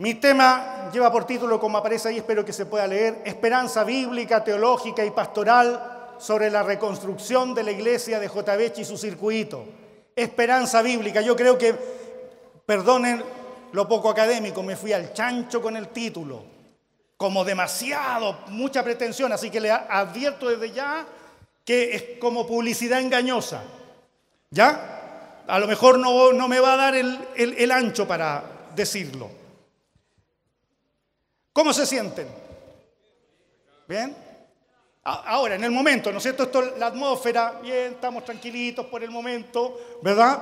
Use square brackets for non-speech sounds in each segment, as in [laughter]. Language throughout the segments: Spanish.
Mi tema lleva por título, como aparece ahí, espero que se pueda leer, Esperanza Bíblica, Teológica y Pastoral sobre la reconstrucción de la iglesia de JB y su circuito. Esperanza Bíblica. Yo creo que, perdonen lo poco académico, me fui al chancho con el título, como demasiado, mucha pretensión, así que le advierto desde ya que es como publicidad engañosa. ¿Ya? A lo mejor no, no me va a dar el ancho para decirlo. ¿Cómo se sienten? ¿Bien? Ahora, en el momento, ¿no es cierto? Esto la atmósfera, bien, estamos tranquilitos por el momento, ¿verdad?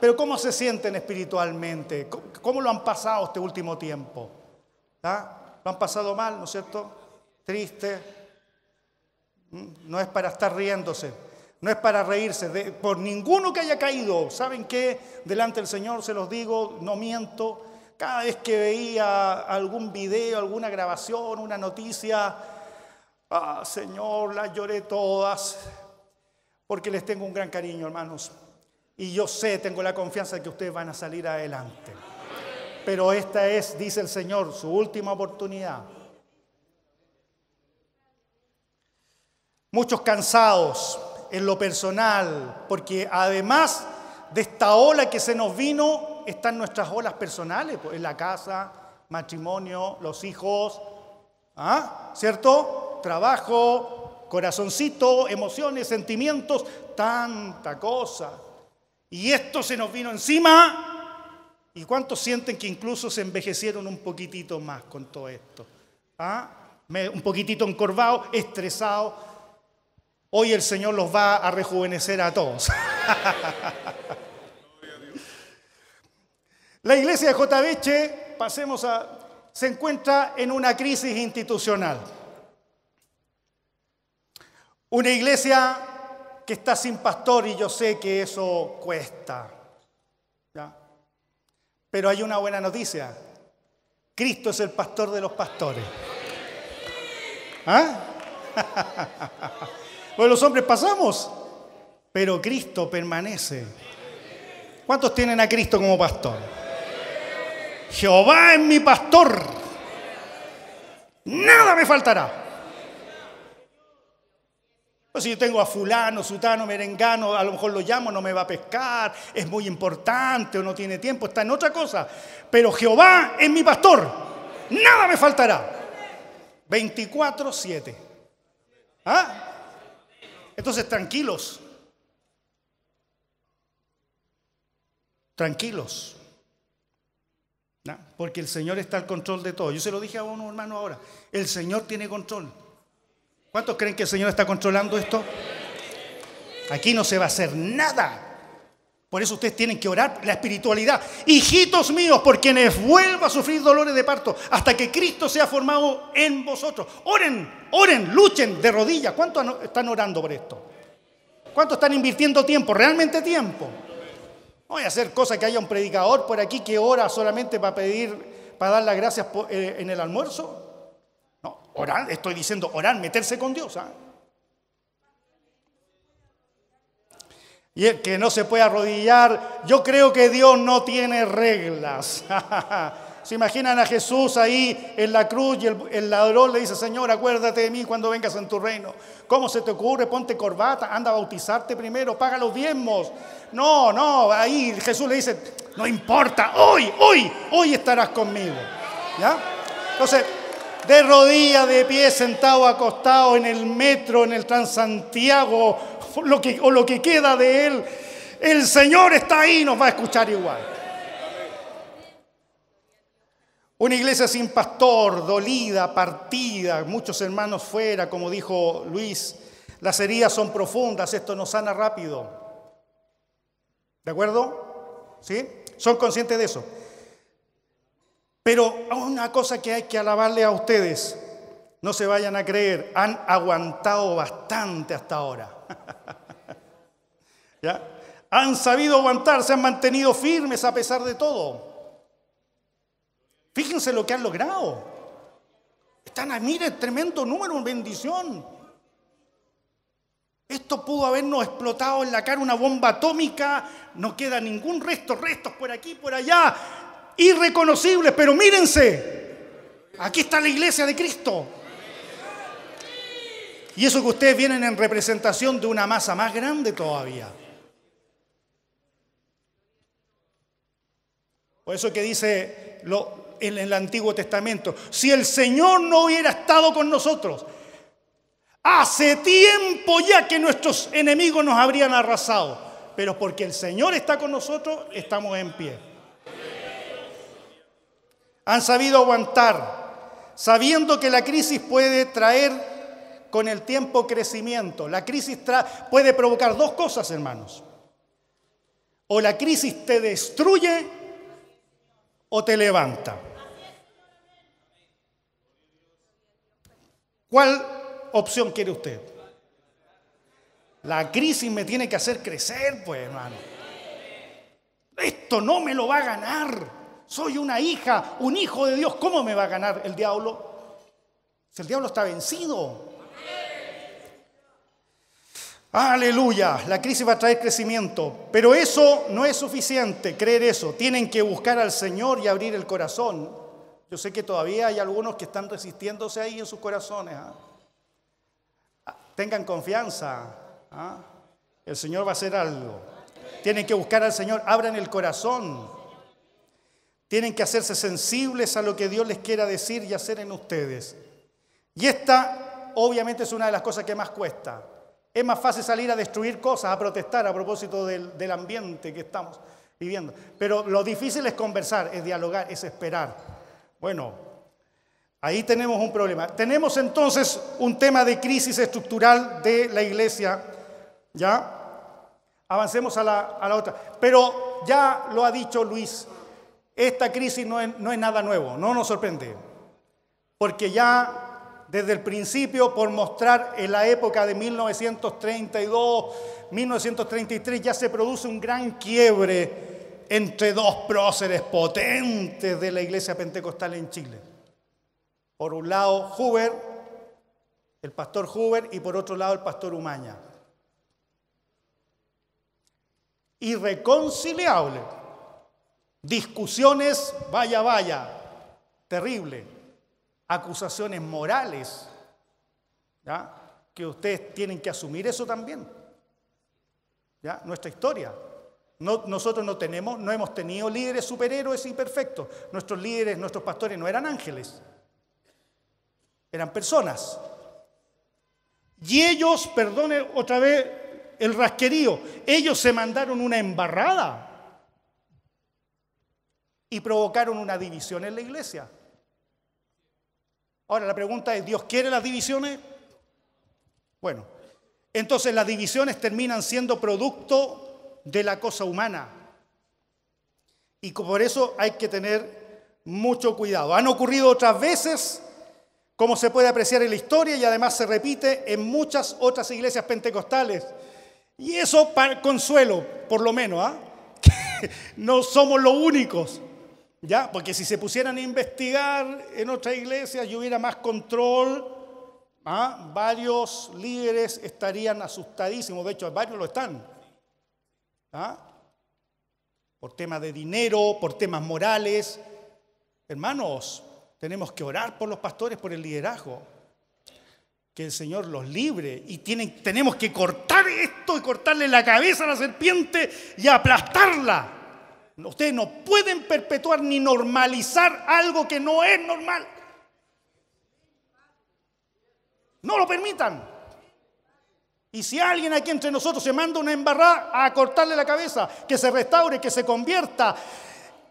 Pero ¿cómo se sienten espiritualmente? ¿Cómo, lo han pasado este último tiempo? ¿Ah? ¿Lo han pasado mal, ¿no es cierto? Triste. ¿Mm? No es para estar riéndose, no es para reírse. por ninguno que haya caído, ¿saben qué? Delante del Señor se los digo, no miento cada vez que veía algún video, alguna grabación, una noticia, ah, Señor, las lloré todas, porque les tengo un gran cariño, hermanos. Y yo sé, tengo la confianza de que ustedes van a salir adelante. Pero esta es, dice el Señor, su última oportunidad. Muchos cansados en lo personal, porque además de esta ola que se nos vino, están nuestras olas personales, pues, la casa, matrimonio, los hijos, ¿ah? ¿cierto? Trabajo, corazoncito, emociones, sentimientos, tanta cosa. Y esto se nos vino encima. ¿Y cuántos sienten que incluso se envejecieron un poquitito más con todo esto? ¿Ah? un poquitito encorvado, estresado. Hoy el Señor los va a rejuvenecer a todos. [laughs] La iglesia de J. pasemos a, se encuentra en una crisis institucional. Una iglesia que está sin pastor y yo sé que eso cuesta. Pero hay una buena noticia. Cristo es el pastor de los pastores. ¿Ah? [laughs] los hombres pasamos, pero Cristo permanece. ¿Cuántos tienen a Cristo como pastor? Jehová es mi pastor. Nada me faltará. Pues si yo tengo a fulano, sutano, merengano, a lo mejor lo llamo, no me va a pescar, es muy importante o no tiene tiempo, está en otra cosa. Pero Jehová es mi pastor. Nada me faltará. 24-7. ¿Ah? Entonces, tranquilos. Tranquilos. Porque el Señor está al control de todo. Yo se lo dije a uno hermano ahora. El Señor tiene control. ¿Cuántos creen que el Señor está controlando esto? Aquí no se va a hacer nada. Por eso ustedes tienen que orar la espiritualidad. Hijitos míos, por quienes vuelva a sufrir dolores de parto, hasta que Cristo sea formado en vosotros. Oren, oren, luchen de rodillas. ¿Cuántos están orando por esto? ¿Cuántos están invirtiendo tiempo, realmente tiempo? No voy a hacer cosa que haya un predicador por aquí que ora solamente para pedir, para dar las gracias eh, en el almuerzo. No, orar, estoy diciendo orar, meterse con Dios. ¿ah? Y el que no se puede arrodillar, yo creo que Dios no tiene reglas. [laughs] Se imaginan a Jesús ahí en la cruz y el, ladrón le dice, Señor, acuérdate de mí cuando vengas en tu reino. ¿Cómo se te ocurre? Ponte corbata, anda a bautizarte primero, paga los diezmos. No, no, ahí Jesús le dice, no importa, hoy, hoy, hoy estarás conmigo. ¿Ya? Entonces, de rodilla, de pie, sentado, acostado en el metro, en el Transantiago, lo que, o lo que queda de él, el Señor está ahí nos va a escuchar igual. Una iglesia sin pastor, dolida, partida, muchos hermanos fuera, como dijo Luis, las heridas son profundas, esto no sana rápido. ¿De acuerdo? ¿Sí? ¿Son conscientes de eso? Pero una cosa que hay que alabarle a ustedes, no se vayan a creer, han aguantado bastante hasta ahora. [laughs] ¿Ya? Han sabido aguantar, se han mantenido firmes a pesar de todo. Fíjense lo que han logrado. Están ahí, mire, tremendo número, bendición. Esto pudo habernos explotado en la cara una bomba atómica, no queda ningún resto, restos por aquí, por allá, irreconocibles, pero mírense, aquí está la iglesia de Cristo. Y eso que ustedes vienen en representación de una masa más grande todavía. Por eso que dice, lo, en el Antiguo Testamento. Si el Señor no hubiera estado con nosotros, hace tiempo ya que nuestros enemigos nos habrían arrasado. Pero porque el Señor está con nosotros, estamos en pie. Han sabido aguantar, sabiendo que la crisis puede traer con el tiempo crecimiento. La crisis puede provocar dos cosas, hermanos. O la crisis te destruye o te levanta. ¿Cuál opción quiere usted? La crisis me tiene que hacer crecer, pues, hermano. Esto no me lo va a ganar. Soy una hija, un hijo de Dios. ¿Cómo me va a ganar el diablo? Si el diablo está vencido. Aleluya, la crisis va a traer crecimiento, pero eso no es suficiente, creer eso. Tienen que buscar al Señor y abrir el corazón. Yo sé que todavía hay algunos que están resistiéndose ahí en sus corazones. ¿ah? Ah, tengan confianza. ¿ah? El Señor va a hacer algo. Tienen que buscar al Señor. Abran el corazón. Tienen que hacerse sensibles a lo que Dios les quiera decir y hacer en ustedes. Y esta obviamente es una de las cosas que más cuesta. Es más fácil salir a destruir cosas, a protestar a propósito del, del ambiente que estamos viviendo. Pero lo difícil es conversar, es dialogar, es esperar. Bueno, ahí tenemos un problema. Tenemos entonces un tema de crisis estructural de la iglesia, ¿ya? Avancemos a la, otra. Pero ya lo ha dicho Luis, esta crisis no es, no es nada nuevo, no nos sorprende, porque ya desde el principio por mostrar en la época de 1932, 1933, ya se produce un gran quiebre entre dos próceres potentes de la iglesia pentecostal en Chile. Por un lado, Huber, el pastor Huber, y por otro lado, el pastor Umaña. Irreconciliable. Discusiones, vaya, vaya, terrible. Acusaciones morales, ¿ya? que ustedes tienen que asumir eso también. ¿ya? Nuestra historia nosotros no tenemos, no hemos tenido líderes superhéroes imperfectos. Nuestros líderes, nuestros pastores no eran ángeles, eran personas. Y ellos, perdone otra vez el rasquerío, ellos se mandaron una embarrada y provocaron una división en la iglesia. Ahora la pregunta es, ¿Dios quiere las divisiones? Bueno, entonces las divisiones terminan siendo producto de la cosa humana. Y por eso hay que tener mucho cuidado. Han ocurrido otras veces, como se puede apreciar en la historia, y además se repite en muchas otras iglesias pentecostales. Y eso para consuelo, por lo menos, ¿ah? [laughs] no somos los únicos. ¿Ya? Porque si se pusieran a investigar en otra iglesia y hubiera más control, ¿ah? varios líderes estarían asustadísimos, de hecho varios lo están, ¿Ah? Por temas de dinero, por temas morales. Hermanos, tenemos que orar por los pastores, por el liderazgo. Que el Señor los libre. Y tenemos que cortar esto y cortarle la cabeza a la serpiente y aplastarla. Ustedes no pueden perpetuar ni normalizar algo que no es normal. No lo permitan. Y si alguien aquí entre nosotros se manda una embarrada a cortarle la cabeza, que se restaure, que se convierta,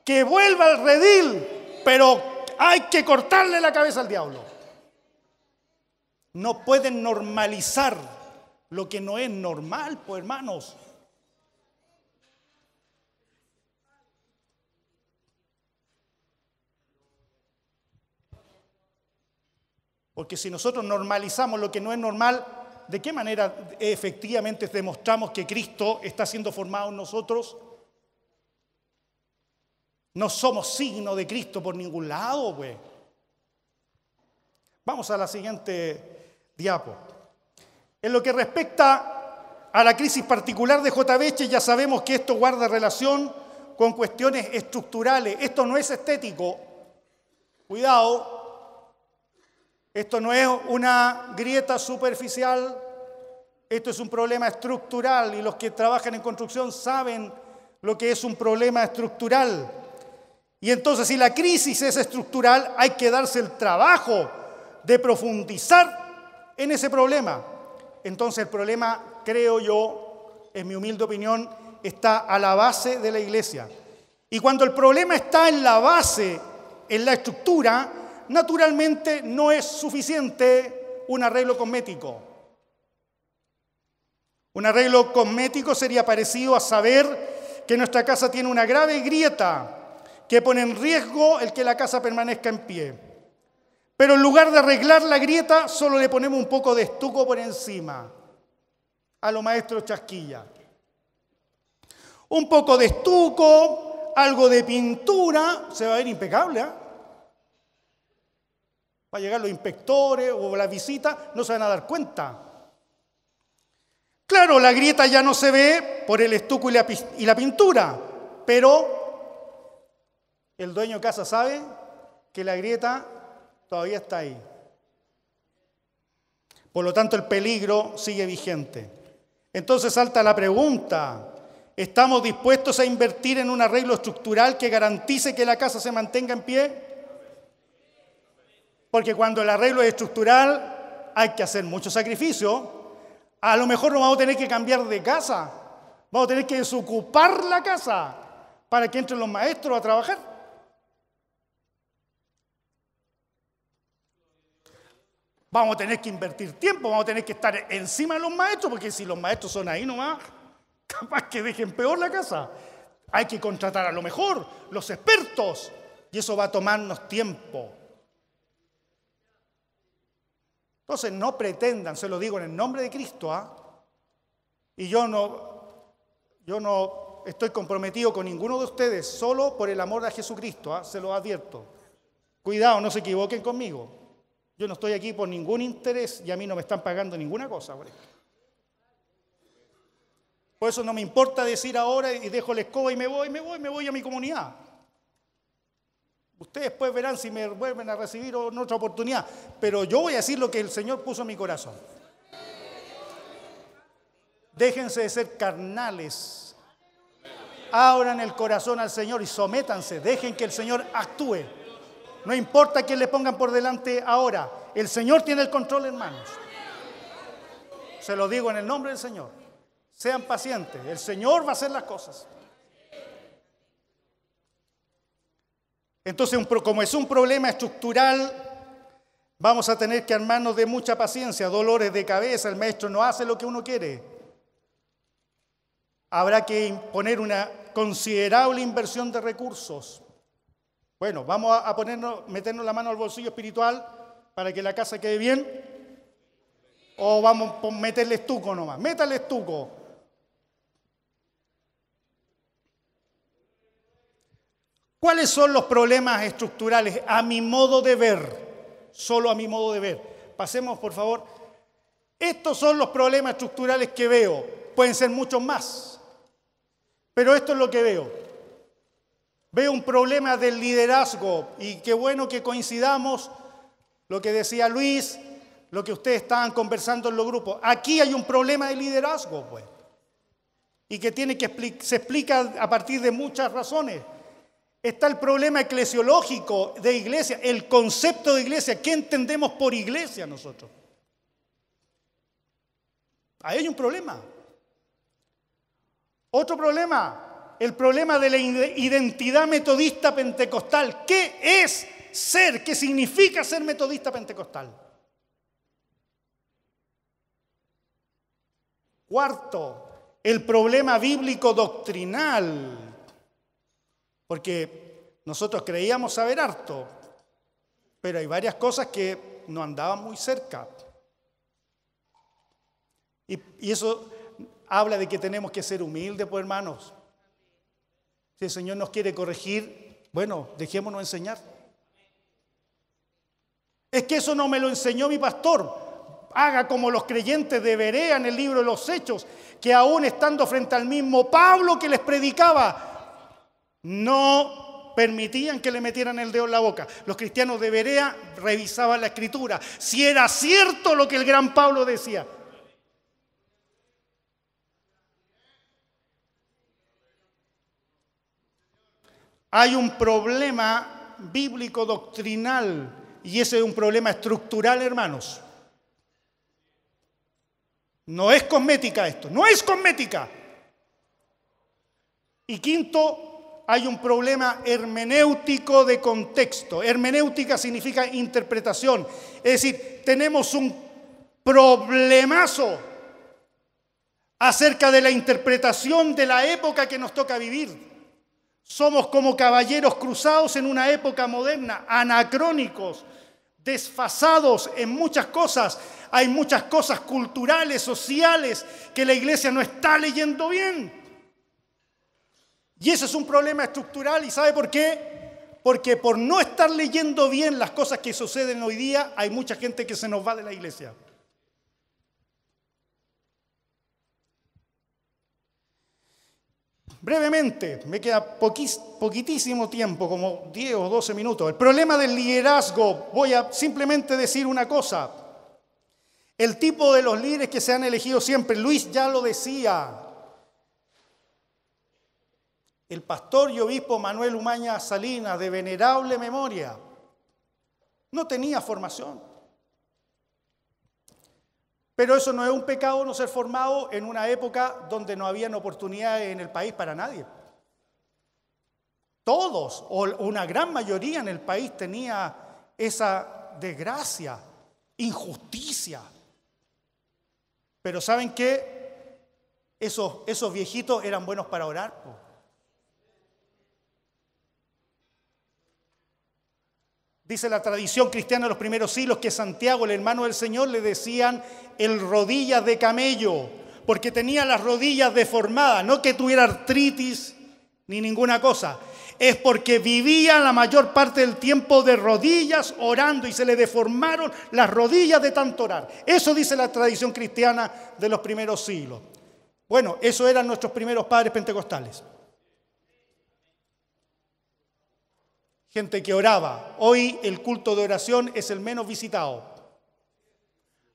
que vuelva al redil, pero hay que cortarle la cabeza al diablo. No pueden normalizar lo que no es normal, pues hermanos. Porque si nosotros normalizamos lo que no es normal, de qué manera efectivamente demostramos que Cristo está siendo formado en nosotros. No somos signo de Cristo por ningún lado, pues. Vamos a la siguiente diapo. En lo que respecta a la crisis particular de J. ya sabemos que esto guarda relación con cuestiones estructurales. Esto no es estético. Cuidado, esto no es una grieta superficial, esto es un problema estructural y los que trabajan en construcción saben lo que es un problema estructural. Y entonces si la crisis es estructural, hay que darse el trabajo de profundizar en ese problema. Entonces el problema, creo yo, en mi humilde opinión, está a la base de la iglesia. Y cuando el problema está en la base, en la estructura, naturalmente no es suficiente un arreglo cosmético. Un arreglo cosmético sería parecido a saber que nuestra casa tiene una grave grieta que pone en riesgo el que la casa permanezca en pie. Pero en lugar de arreglar la grieta, solo le ponemos un poco de estuco por encima a lo maestro Chasquilla. Un poco de estuco, algo de pintura, se va a ver impecable. ¿ah? a llegar los inspectores o la visita, no se van a dar cuenta. Claro, la grieta ya no se ve por el estuco y la, pintura, pero el dueño de casa sabe que la grieta todavía está ahí. Por lo tanto, el peligro sigue vigente. Entonces salta la pregunta, ¿estamos dispuestos a invertir en un arreglo estructural que garantice que la casa se mantenga en pie? Porque cuando el arreglo es estructural hay que hacer mucho sacrificio. A lo mejor no vamos a tener que cambiar de casa. Vamos a tener que desocupar la casa para que entren los maestros a trabajar. Vamos a tener que invertir tiempo, vamos a tener que estar encima de los maestros, porque si los maestros son ahí nomás, [laughs] capaz que dejen peor la casa. Hay que contratar a lo mejor los expertos y eso va a tomarnos tiempo. Entonces no pretendan, se lo digo en el nombre de Cristo, ¿ah? y yo no, yo no estoy comprometido con ninguno de ustedes, solo por el amor de Jesucristo, ¿ah? se lo advierto. Cuidado, no se equivoquen conmigo. Yo no estoy aquí por ningún interés y a mí no me están pagando ninguna cosa por Por eso no me importa decir ahora y dejo la escoba y me voy, me voy, me voy a mi comunidad. Ustedes después verán si me vuelven a recibir en otra oportunidad, pero yo voy a decir lo que el Señor puso en mi corazón. Déjense de ser carnales. Abran el corazón al Señor y sométanse. Dejen que el Señor actúe. No importa quién le pongan por delante ahora. El Señor tiene el control, en manos. Se lo digo en el nombre del Señor. Sean pacientes. El Señor va a hacer las cosas. Entonces, como es un problema estructural, vamos a tener que armarnos de mucha paciencia, dolores de cabeza, el maestro no hace lo que uno quiere. Habrá que imponer una considerable inversión de recursos. Bueno, vamos a ponernos, meternos la mano al bolsillo espiritual para que la casa quede bien. O vamos a meterle estuco nomás. Métale estuco. ¿Cuáles son los problemas estructurales a mi modo de ver? Solo a mi modo de ver. Pasemos, por favor. Estos son los problemas estructurales que veo. Pueden ser muchos más. Pero esto es lo que veo. Veo un problema del liderazgo y qué bueno que coincidamos lo que decía Luis, lo que ustedes estaban conversando en los grupos. Aquí hay un problema de liderazgo, pues. Y que tiene que se explica a partir de muchas razones. Está el problema eclesiológico de iglesia, el concepto de iglesia. ¿Qué entendemos por iglesia nosotros? Ahí hay un problema. Otro problema, el problema de la identidad metodista pentecostal. ¿Qué es ser? ¿Qué significa ser metodista pentecostal? Cuarto, el problema bíblico doctrinal porque nosotros creíamos saber harto, pero hay varias cosas que no andaban muy cerca. Y, eso habla de que tenemos que ser humildes, pues hermanos. Si el Señor nos quiere corregir, bueno, dejémonos enseñar. Es que eso no me lo enseñó mi pastor. Haga como los creyentes de Berea en el libro de los Hechos, que aún estando frente al mismo Pablo que les predicaba, no permitían que le metieran el dedo en la boca. Los cristianos de Berea revisaban la escritura, si era cierto lo que el gran Pablo decía. Hay un problema bíblico doctrinal y ese es un problema estructural, hermanos. No es cosmética esto, no es cosmética. Y quinto, hay un problema hermenéutico de contexto. Hermenéutica significa interpretación. Es decir, tenemos un problemazo acerca de la interpretación de la época que nos toca vivir. Somos como caballeros cruzados en una época moderna, anacrónicos, desfasados en muchas cosas. Hay muchas cosas culturales, sociales, que la iglesia no está leyendo bien. Y ese es un problema estructural y ¿sabe por qué? Porque por no estar leyendo bien las cosas que suceden hoy día, hay mucha gente que se nos va de la iglesia. Brevemente, me queda poquitísimo tiempo, como 10 o 12 minutos. El problema del liderazgo, voy a simplemente decir una cosa. El tipo de los líderes que se han elegido siempre, Luis ya lo decía, el pastor y obispo Manuel Umaña Salinas, de venerable memoria, no tenía formación. Pero eso no es un pecado no ser formado en una época donde no habían oportunidades en el país para nadie. Todos, o una gran mayoría en el país, tenía esa desgracia, injusticia. Pero ¿saben qué? Esos, esos viejitos eran buenos para orar. Dice la tradición cristiana de los primeros siglos que Santiago, el hermano del Señor, le decían el rodillas de camello, porque tenía las rodillas deformadas, no que tuviera artritis ni ninguna cosa. Es porque vivía la mayor parte del tiempo de rodillas orando y se le deformaron las rodillas de tanto orar. Eso dice la tradición cristiana de los primeros siglos. Bueno, eso eran nuestros primeros padres pentecostales. gente que oraba. Hoy el culto de oración es el menos visitado.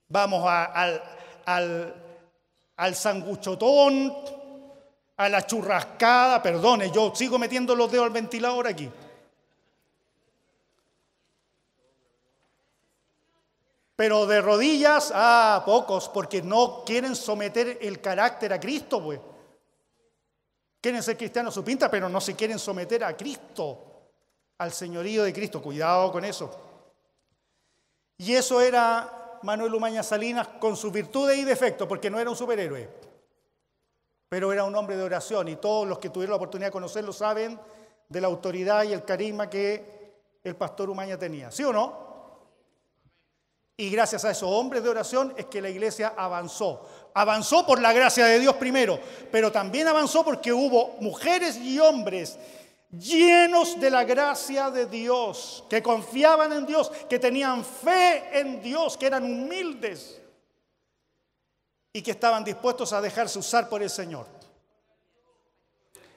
Vamos al, al, al sanguchotón, a la churrascada, perdone, yo sigo metiendo los dedos al ventilador aquí. Pero de rodillas, ah, pocos, porque no quieren someter el carácter a Cristo, pues. Quieren ser cristianos su pinta, pero no se quieren someter a Cristo al señorío de Cristo. Cuidado con eso. Y eso era Manuel Umaña Salinas con sus virtudes y defectos, porque no era un superhéroe, pero era un hombre de oración. Y todos los que tuvieron la oportunidad de conocerlo saben de la autoridad y el carisma que el pastor Umaña tenía. ¿Sí o no? Y gracias a esos hombres de oración es que la iglesia avanzó. Avanzó por la gracia de Dios primero, pero también avanzó porque hubo mujeres y hombres llenos de la gracia de Dios, que confiaban en Dios, que tenían fe en Dios, que eran humildes y que estaban dispuestos a dejarse usar por el Señor.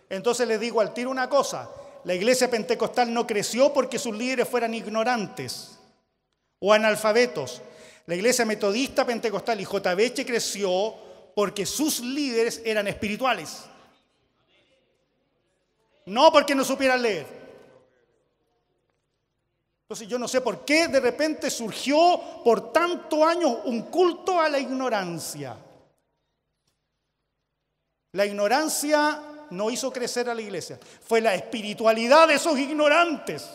Entonces les digo al tiro una cosa, la iglesia pentecostal no creció porque sus líderes fueran ignorantes o analfabetos. La iglesia metodista pentecostal y JBH creció porque sus líderes eran espirituales no porque no supieran leer. Entonces yo no sé por qué de repente surgió por tanto años un culto a la ignorancia. La ignorancia no hizo crecer a la iglesia, fue la espiritualidad de esos ignorantes.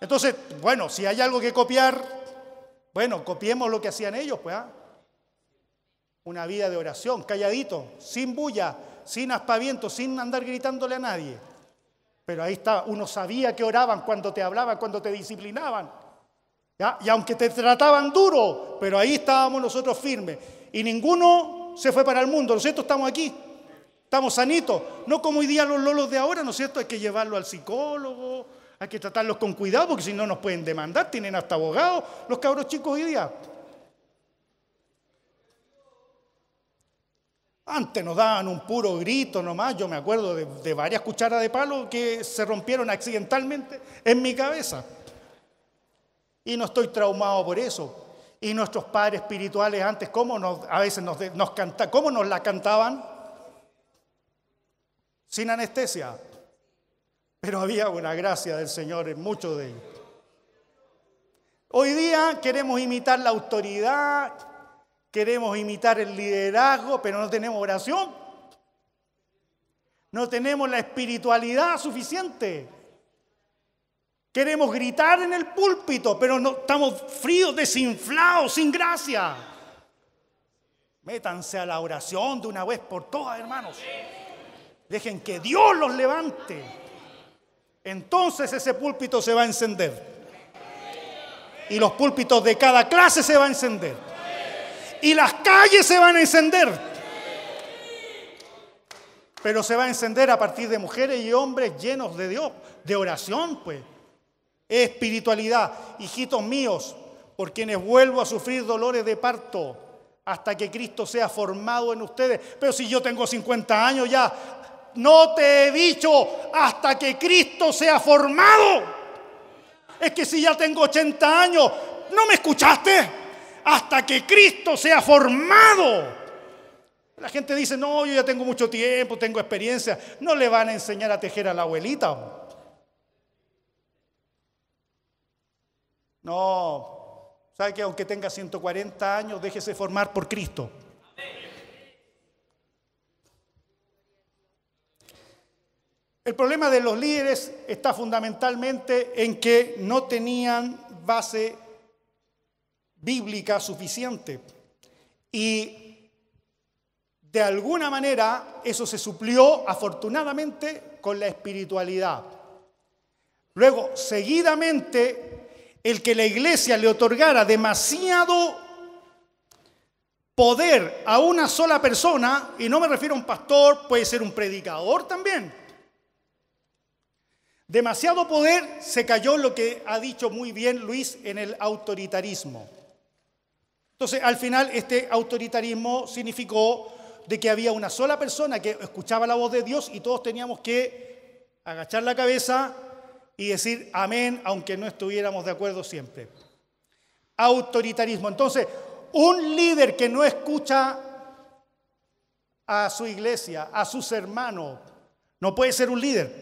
Entonces, bueno, si hay algo que copiar, bueno, copiemos lo que hacían ellos, pues. ¿ah? Una vida de oración, calladito, sin bulla, sin aspaviento, sin andar gritándole a nadie. Pero ahí está, uno sabía que oraban cuando te hablaban, cuando te disciplinaban. Y aunque te trataban duro, pero ahí estábamos nosotros firmes. Y ninguno se fue para el mundo, ¿no es cierto? Estamos aquí, estamos sanitos. No como hoy día los lolos de ahora, ¿no es cierto? Hay que llevarlo al psicólogo, hay que tratarlos con cuidado, porque si no nos pueden demandar, tienen hasta abogados los cabros chicos hoy día. Antes nos daban un puro grito nomás, yo me acuerdo de, varias cucharas de palo que se rompieron accidentalmente en mi cabeza. Y no estoy traumado por eso. Y nuestros padres espirituales antes, ¿cómo nos, a veces nos, ¿cómo nos la cantaban? Sin anestesia. Pero había una gracia del Señor en muchos de ellos. Hoy día queremos imitar la autoridad Queremos imitar el liderazgo, pero no tenemos oración. No tenemos la espiritualidad suficiente. Queremos gritar en el púlpito, pero no, estamos fríos, desinflados, sin gracia. Métanse a la oración de una vez por todas, hermanos. Dejen que Dios los levante. Entonces ese púlpito se va a encender. Y los púlpitos de cada clase se van a encender y las calles se van a encender. Pero se va a encender a partir de mujeres y hombres llenos de Dios, de oración, pues. Espiritualidad, hijitos míos, por quienes vuelvo a sufrir dolores de parto hasta que Cristo sea formado en ustedes. Pero si yo tengo 50 años ya, no te he dicho hasta que Cristo sea formado. Es que si ya tengo 80 años, ¿no me escuchaste? hasta que Cristo sea formado. La gente dice, no, yo ya tengo mucho tiempo, tengo experiencia. No le van a enseñar a tejer a la abuelita. No, sabe que aunque tenga 140 años, déjese formar por Cristo. El problema de los líderes está fundamentalmente en que no tenían base bíblica suficiente. Y de alguna manera eso se suplió afortunadamente con la espiritualidad. Luego, seguidamente, el que la iglesia le otorgara demasiado poder a una sola persona, y no me refiero a un pastor, puede ser un predicador también. Demasiado poder se cayó lo que ha dicho muy bien Luis en el autoritarismo. Entonces, al final, este autoritarismo significó de que había una sola persona que escuchaba la voz de Dios y todos teníamos que agachar la cabeza y decir amén, aunque no estuviéramos de acuerdo siempre. Autoritarismo. Entonces, un líder que no escucha a su iglesia, a sus hermanos, no puede ser un líder.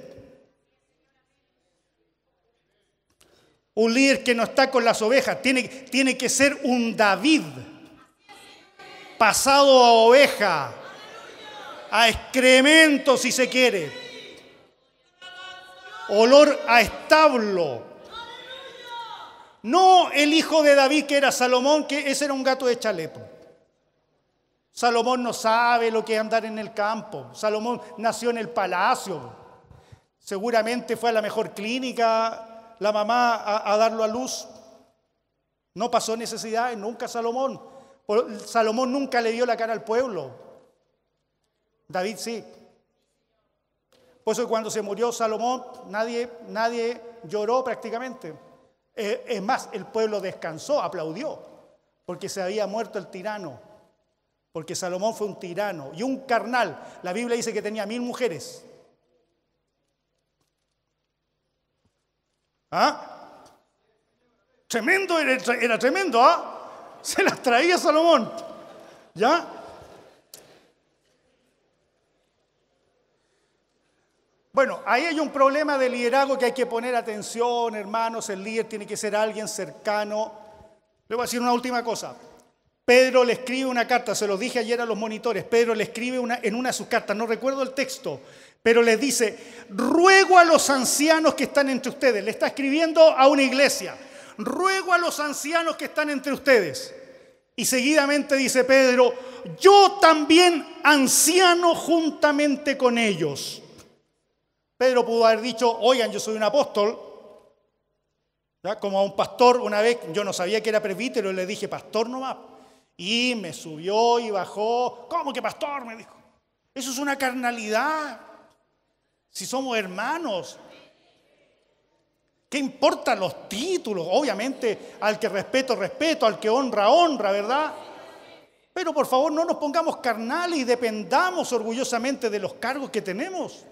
un líder que no está con las ovejas, tiene, tiene que ser un David, pasado a oveja, a excremento si se quiere, olor a establo. No el hijo de David que era Salomón, que ese era un gato de chalepo. Salomón no sabe lo que es andar en el campo. Salomón nació en el palacio. Seguramente fue a la mejor clínica la mamá a, darlo a luz. No pasó necesidades, nunca Salomón. Salomón nunca le dio la cara al pueblo. David sí. Por eso cuando se murió Salomón, nadie, nadie lloró prácticamente. Eh, es más, el pueblo descansó, aplaudió, porque se había muerto el tirano. Porque Salomón fue un tirano y un carnal. La Biblia dice que tenía mil mujeres. ¿Ah? Tremendo, era, tremendo, ¿ah? Se las traía Salomón. ¿Ya? Bueno, ahí hay un problema de liderazgo que hay que poner atención, hermanos. El líder tiene que ser alguien cercano. Le voy a decir una última cosa. Pedro le escribe una carta, se lo dije ayer a los monitores, Pedro le escribe una, en una de sus cartas, no recuerdo el texto, pero le dice, ruego a los ancianos que están entre ustedes, le está escribiendo a una iglesia, ruego a los ancianos que están entre ustedes. Y seguidamente dice Pedro, yo también anciano juntamente con ellos. Pedro pudo haber dicho, oigan, yo soy un apóstol, como a un pastor una vez, yo no sabía que era presbítero, le dije, pastor nomás. Y me subió y bajó. ¿Cómo que pastor? Me dijo. Eso es una carnalidad. Si somos hermanos. ¿Qué importan los títulos? Obviamente, al que respeto, respeto, al que honra, honra, ¿verdad? Pero por favor, no nos pongamos carnales y dependamos orgullosamente de los cargos que tenemos.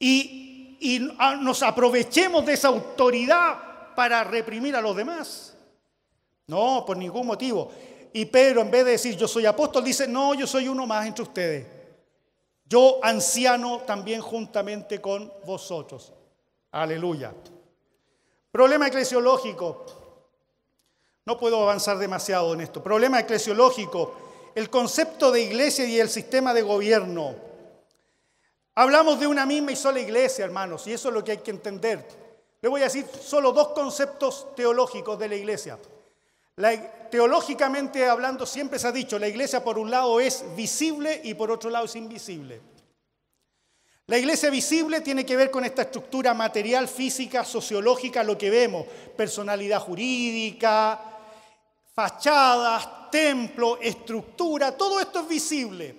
Y, y ah, nos aprovechemos de esa autoridad para reprimir a los demás. No, por ningún motivo. Y Pedro, en vez de decir yo soy apóstol, dice, no, yo soy uno más entre ustedes. Yo anciano también juntamente con vosotros. Aleluya. Problema eclesiológico. No puedo avanzar demasiado en esto. Problema eclesiológico. El concepto de iglesia y el sistema de gobierno. Hablamos de una misma y sola iglesia, hermanos, y eso es lo que hay que entender. Le voy a decir solo dos conceptos teológicos de la iglesia teológicamente hablando, siempre se ha dicho, la iglesia por un lado es visible y por otro lado es invisible. La iglesia visible tiene que ver con esta estructura material, física, sociológica, lo que vemos, personalidad jurídica, fachadas, templo, estructura, todo esto es visible.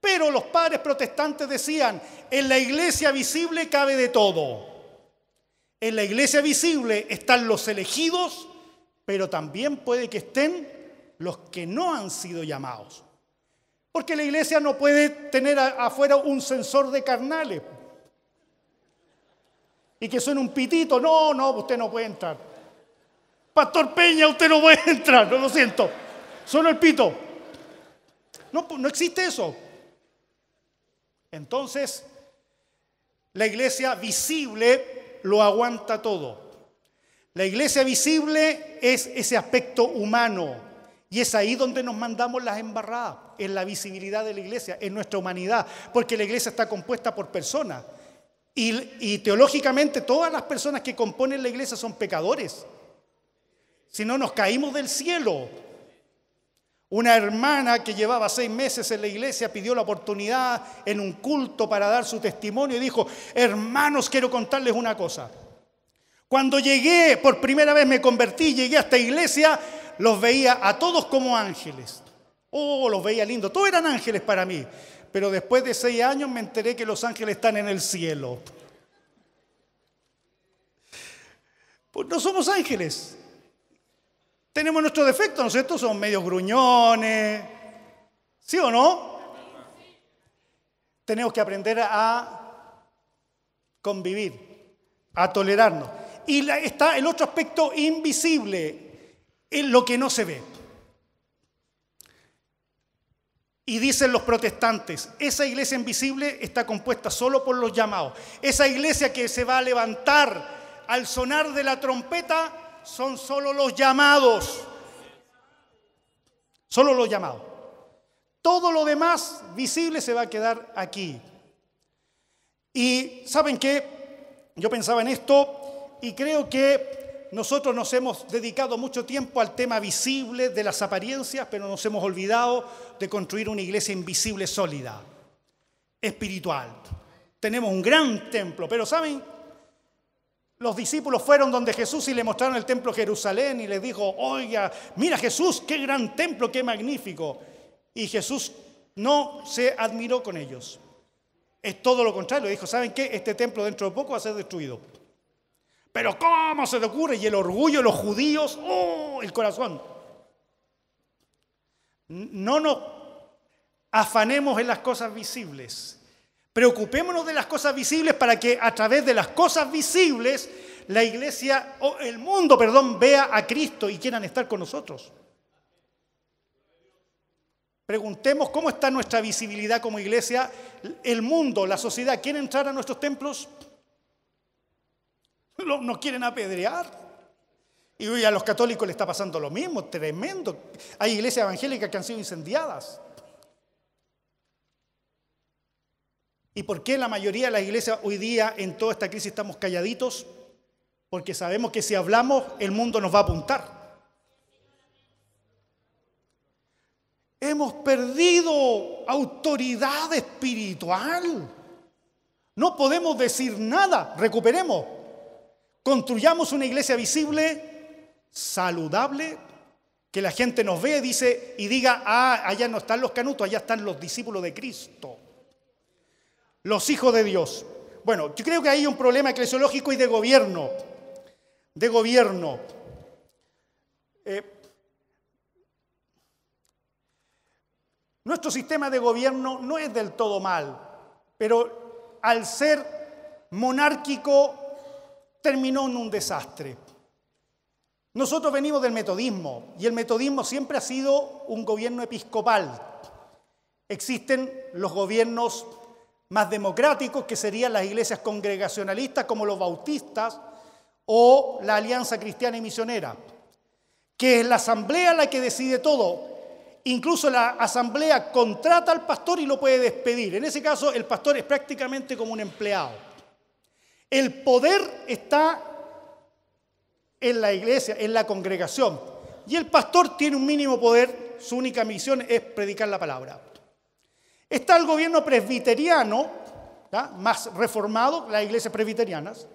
Pero los padres protestantes decían, en la iglesia visible cabe de todo. En la iglesia visible están los elegidos pero también puede que estén los que no han sido llamados. Porque la iglesia no puede tener afuera un sensor de carnales y que suene un pitito. No, no, usted no puede entrar. Pastor Peña, usted no puede [laughs] entrar, no lo siento. Solo el pito. No, pues, no existe eso. Entonces, la iglesia visible lo aguanta todo. La iglesia visible es ese aspecto humano. Y es ahí donde nos mandamos las embarradas, en la visibilidad de la iglesia, en nuestra humanidad, porque la iglesia está compuesta por personas. Y, y teológicamente todas las personas que componen la iglesia son pecadores. Si no, nos caímos del cielo. Una hermana que llevaba seis meses en la iglesia pidió la oportunidad en un culto para dar su testimonio y dijo, hermanos, quiero contarles una cosa. Cuando llegué, por primera vez me convertí, llegué a esta iglesia, los veía a todos como ángeles. Oh, los veía lindos Todos eran ángeles para mí. Pero después de seis años me enteré que los ángeles están en el cielo. Pues no somos ángeles. Tenemos nuestros defectos, ¿no es cierto? Somos medios gruñones. ¿Sí o no? Tenemos que aprender a convivir, a tolerarnos y está el otro aspecto invisible, es lo que no se ve. Y dicen los protestantes, esa iglesia invisible está compuesta solo por los llamados. Esa iglesia que se va a levantar al sonar de la trompeta son solo los llamados. Solo los llamados. Todo lo demás visible se va a quedar aquí. Y saben qué, yo pensaba en esto y creo que nosotros nos hemos dedicado mucho tiempo al tema visible de las apariencias, pero nos hemos olvidado de construir una iglesia invisible sólida, espiritual. Tenemos un gran templo, pero ¿saben? Los discípulos fueron donde Jesús y le mostraron el templo Jerusalén y les dijo, oiga, mira Jesús, qué gran templo, qué magnífico. Y Jesús no se admiró con ellos. Es todo lo contrario. Dijo, ¿saben qué? Este templo dentro de poco va a ser destruido. Pero ¿cómo se te ocurre? Y el orgullo los judíos, ¡oh! El corazón. No nos afanemos en las cosas visibles. Preocupémonos de las cosas visibles para que a través de las cosas visibles la iglesia, o el mundo, perdón, vea a Cristo y quieran estar con nosotros. Preguntemos cómo está nuestra visibilidad como iglesia. El mundo, la sociedad, ¿Quieren entrar a nuestros templos? nos quieren apedrear. Y hoy a los católicos le está pasando lo mismo, tremendo. Hay iglesias evangélicas que han sido incendiadas. ¿Y por qué la mayoría de las iglesias hoy día en toda esta crisis estamos calladitos? Porque sabemos que si hablamos el mundo nos va a apuntar. Hemos perdido autoridad espiritual. No podemos decir nada, recuperemos. Construyamos una iglesia visible, saludable, que la gente nos ve dice, y diga, ah, allá no están los canutos, allá están los discípulos de Cristo, los hijos de Dios. Bueno, yo creo que hay un problema eclesiológico y de gobierno, de gobierno. Eh, nuestro sistema de gobierno no es del todo mal, pero al ser monárquico terminó en un desastre. Nosotros venimos del metodismo y el metodismo siempre ha sido un gobierno episcopal. Existen los gobiernos más democráticos, que serían las iglesias congregacionalistas como los bautistas o la Alianza Cristiana y Misionera, que es la asamblea la que decide todo. Incluso la asamblea contrata al pastor y lo puede despedir. En ese caso, el pastor es prácticamente como un empleado. El poder está en la iglesia, en la congregación. Y el pastor tiene un mínimo poder, su única misión es predicar la palabra. Está el gobierno presbiteriano, más reformado, las iglesias presbiterianas,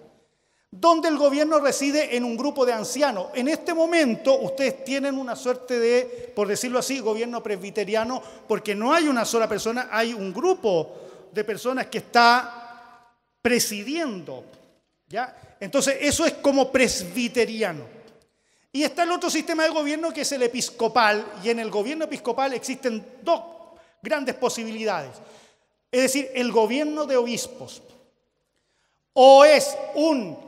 donde el gobierno reside en un grupo de ancianos. En este momento ustedes tienen una suerte de, por decirlo así, gobierno presbiteriano, porque no hay una sola persona, hay un grupo de personas que está presidiendo. ¿ya? Entonces, eso es como presbiteriano. Y está el otro sistema de gobierno que es el episcopal, y en el gobierno episcopal existen dos grandes posibilidades. Es decir, el gobierno de obispos. O es un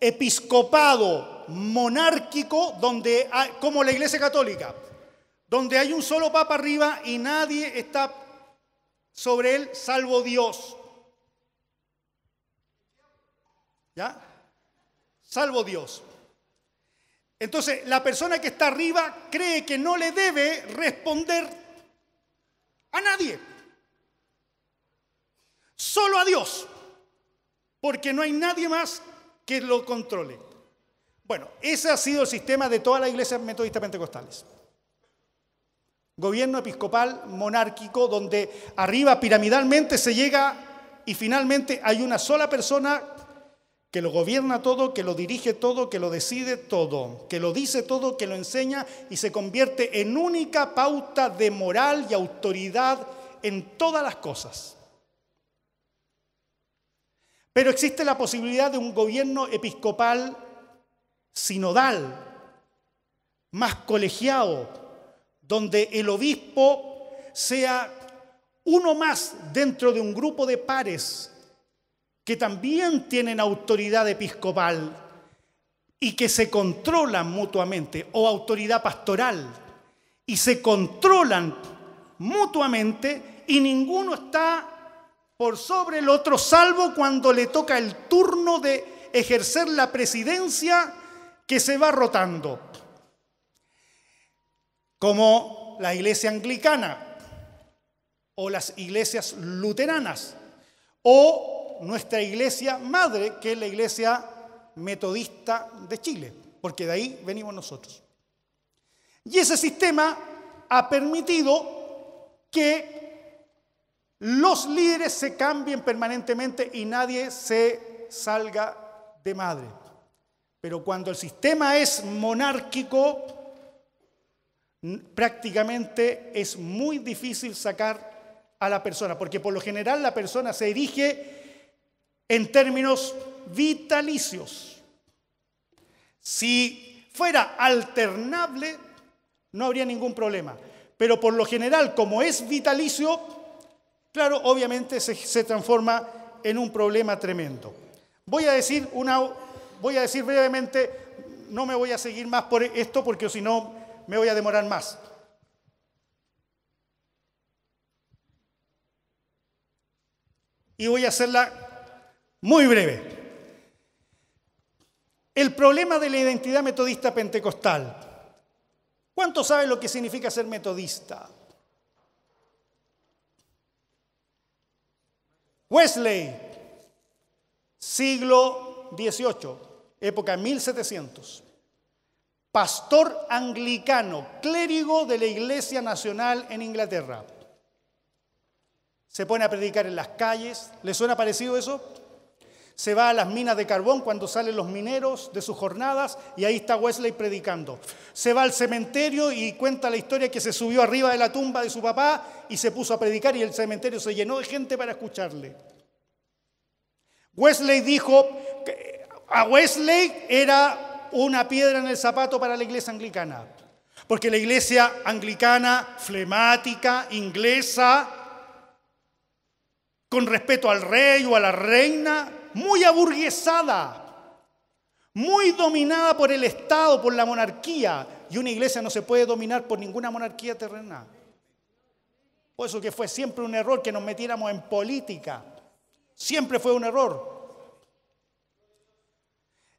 episcopado monárquico donde como la Iglesia Católica, donde hay un solo papa arriba y nadie está sobre él salvo Dios. ¿Ya? Salvo Dios. Entonces, la persona que está arriba cree que no le debe responder a nadie. Solo a Dios. Porque no hay nadie más que lo controle. Bueno, ese ha sido el sistema de todas las iglesias metodistas pentecostales. Gobierno episcopal monárquico donde arriba piramidalmente se llega y finalmente hay una sola persona que lo gobierna todo, que lo dirige todo, que lo decide todo, que lo dice todo, que lo enseña y se convierte en única pauta de moral y autoridad en todas las cosas. Pero existe la posibilidad de un gobierno episcopal sinodal, más colegiado, donde el obispo sea uno más dentro de un grupo de pares que también tienen autoridad episcopal y que se controlan mutuamente, o autoridad pastoral, y se controlan mutuamente y ninguno está por sobre el otro, salvo cuando le toca el turno de ejercer la presidencia que se va rotando, como la iglesia anglicana o las iglesias luteranas o nuestra iglesia madre, que es la iglesia metodista de Chile, porque de ahí venimos nosotros. Y ese sistema ha permitido que los líderes se cambien permanentemente y nadie se salga de madre. Pero cuando el sistema es monárquico, prácticamente es muy difícil sacar a la persona, porque por lo general la persona se erige en términos vitalicios. Si fuera alternable, no habría ningún problema. Pero por lo general, como es vitalicio, claro, obviamente se, transforma en un problema tremendo. Voy a decir, una, voy a decir brevemente, no me voy a seguir más por esto porque si no me voy a demorar más. Y voy a hacer la... Muy breve. El problema de la identidad metodista pentecostal. ¿Cuánto sabe lo que significa ser metodista? Wesley, siglo XVIII, época 1700. Pastor anglicano, clérigo de la Iglesia Nacional en Inglaterra. Se pone a predicar en las calles. ¿Le suena parecido eso? se va a las minas de carbón cuando salen los mineros de sus jornadas y ahí está Wesley predicando. Se va al cementerio y cuenta la historia que se subió arriba de la tumba de su papá y se puso a predicar y el cementerio se llenó de gente para escucharle. Wesley dijo, a Wesley era una piedra en el zapato para la iglesia anglicana, porque la iglesia anglicana, flemática, inglesa, con respeto al rey o a la reina, muy aburguesada, muy dominada por el Estado, por la monarquía. Y una iglesia no se puede dominar por ninguna monarquía terrenal. Por eso que fue siempre un error que nos metiéramos en política. Siempre fue un error.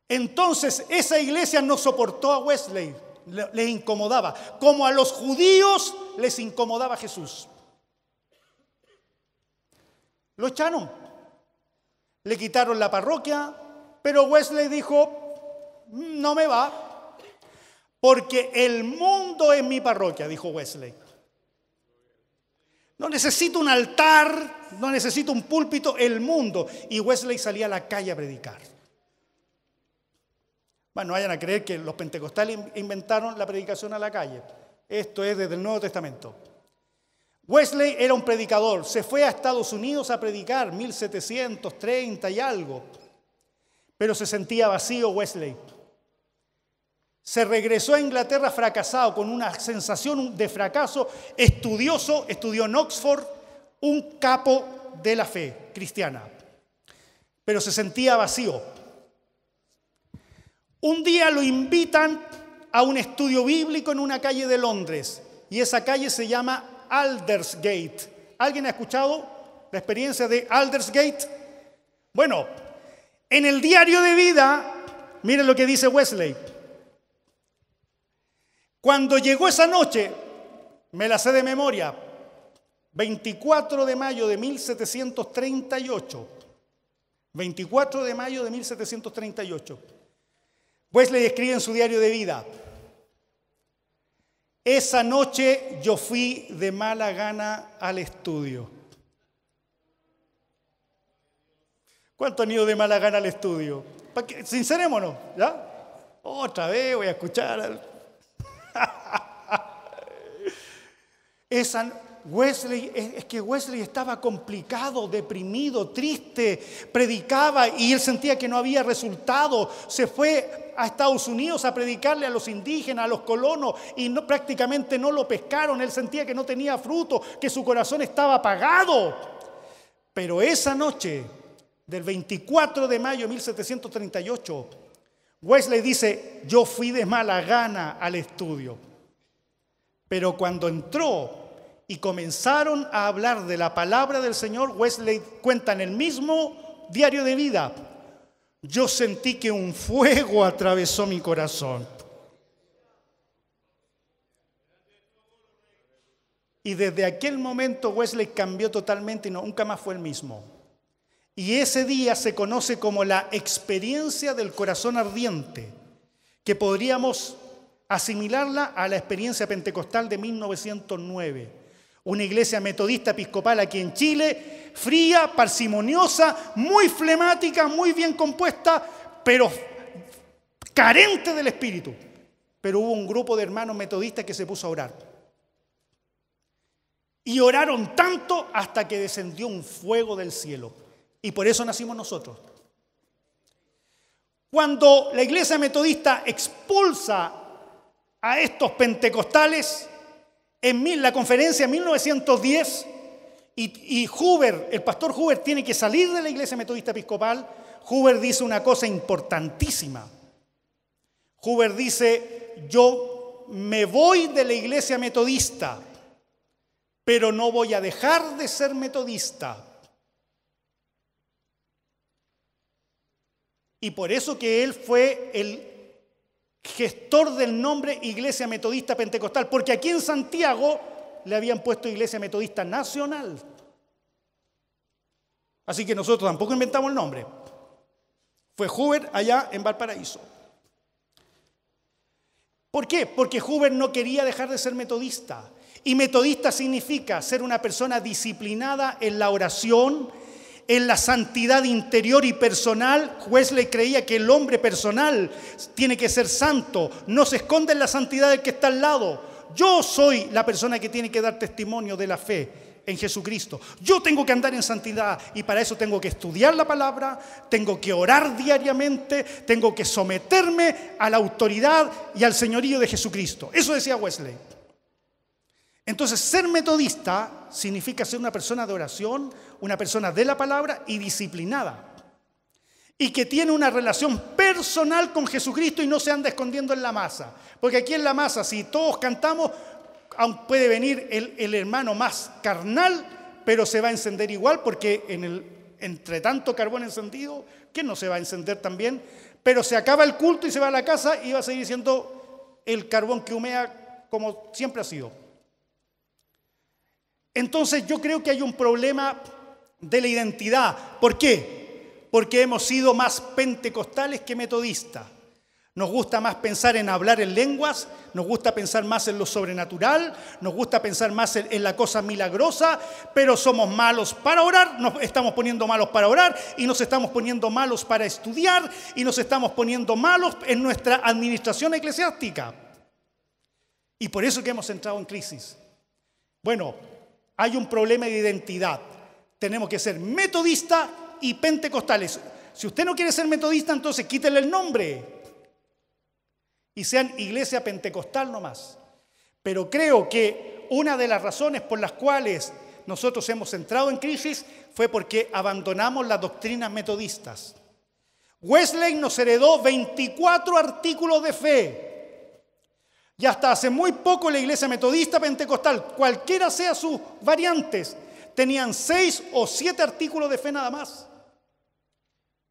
Entonces esa iglesia no soportó a Wesley, le, incomodaba, como a los judíos les incomodaba Jesús. Lo echaron le quitaron la parroquia, pero Wesley dijo, no me va, porque el mundo es mi parroquia, dijo Wesley. No necesito un altar, no necesito un púlpito, el mundo. Y Wesley salía a la calle a predicar. Bueno, no vayan a creer que los pentecostales inventaron la predicación a la calle. Esto es desde el Nuevo Testamento. Wesley era un predicador, se fue a Estados Unidos a predicar 1730 y algo, pero se sentía vacío Wesley. Se regresó a Inglaterra fracasado, con una sensación de fracaso, estudioso, estudió en Oxford, un capo de la fe cristiana, pero se sentía vacío. Un día lo invitan a un estudio bíblico en una calle de Londres y esa calle se llama Aldersgate. ¿Alguien ha escuchado la experiencia de Aldersgate? Bueno, en el diario de vida, miren lo que dice Wesley. Cuando llegó esa noche, me la sé de memoria, 24 de mayo de 1738, 24 de mayo de 1738, Wesley escribe en su diario de vida, esa noche yo fui de mala gana al estudio. ¿Cuánto han ido de mala gana al estudio? Sincerémonos, ¿ya? Otra vez voy a escuchar. [laughs] Wesley, es que Wesley estaba complicado, deprimido, triste, predicaba y él sentía que no había resultado. Se fue a Estados Unidos a predicarle a los indígenas, a los colonos, y prácticamente no lo pescaron. Él sentía que no tenía fruto, que su corazón estaba apagado. Pero esa noche del 24 de mayo de 1738, Wesley dice, yo fui de mala gana al estudio. Pero cuando entró y comenzaron a hablar de la palabra del Señor, Wesley cuenta en el mismo diario de vida, yo sentí que un fuego atravesó mi corazón. Y desde aquel momento Wesley cambió totalmente y nunca más fue el mismo. Y ese día se conoce como la experiencia del corazón ardiente, que podríamos asimilarla a la experiencia pentecostal de 1909. Una iglesia metodista episcopal aquí en Chile, fría, parsimoniosa, muy flemática, muy bien compuesta, pero carente del espíritu. Pero hubo un grupo de hermanos metodistas que se puso a orar. Y oraron tanto hasta que descendió un fuego del cielo. Y por eso nacimos nosotros. Cuando la iglesia metodista expulsa a estos pentecostales, en la conferencia en 1910, y, y Huber, el pastor Huber tiene que salir de la iglesia metodista episcopal, Huber dice una cosa importantísima. Huber dice, yo me voy de la iglesia metodista, pero no voy a dejar de ser metodista. Y por eso que él fue el gestor del nombre Iglesia Metodista Pentecostal, porque aquí en Santiago le habían puesto Iglesia Metodista Nacional. Así que nosotros tampoco inventamos el nombre. Fue Huber allá en Valparaíso. ¿Por qué? Porque Huber no quería dejar de ser metodista. Y metodista significa ser una persona disciplinada en la oración, en la santidad interior y personal, Wesley creía que el hombre personal tiene que ser santo, no se esconde en la santidad del que está al lado. Yo soy la persona que tiene que dar testimonio de la fe en Jesucristo. Yo tengo que andar en santidad y para eso tengo que estudiar la palabra, tengo que orar diariamente, tengo que someterme a la autoridad y al señorío de Jesucristo. Eso decía Wesley. Entonces, ser metodista significa ser una persona de oración, una persona de la palabra y disciplinada. Y que tiene una relación personal con Jesucristo y no se anda escondiendo en la masa. Porque aquí en la masa, si todos cantamos, puede venir el, hermano más carnal, pero se va a encender igual porque en el, entre tanto carbón encendido, qué no se va a encender también? Pero se acaba el culto y se va a la casa y va a seguir siendo el carbón que humea como siempre ha sido. Entonces yo creo que hay un problema de la identidad. ¿Por qué? Porque hemos sido más pentecostales que metodistas. Nos gusta más pensar en hablar en lenguas, nos gusta pensar más en lo sobrenatural, nos gusta pensar más en, la cosa milagrosa, pero somos malos para orar, nos estamos poniendo malos para orar y nos estamos poniendo malos para estudiar y nos estamos poniendo malos en nuestra administración eclesiástica. Y por eso que hemos entrado en crisis. Bueno, hay un problema de identidad. Tenemos que ser metodistas y pentecostales. Si usted no quiere ser metodista, entonces quítenle el nombre y sean iglesia pentecostal nomás. Pero creo que una de las razones por las cuales nosotros hemos entrado en crisis fue porque abandonamos las doctrinas metodistas. Wesley nos heredó 24 artículos de fe. Y hasta hace muy poco la iglesia metodista pentecostal, cualquiera sea sus variantes, tenían seis o siete artículos de fe nada más.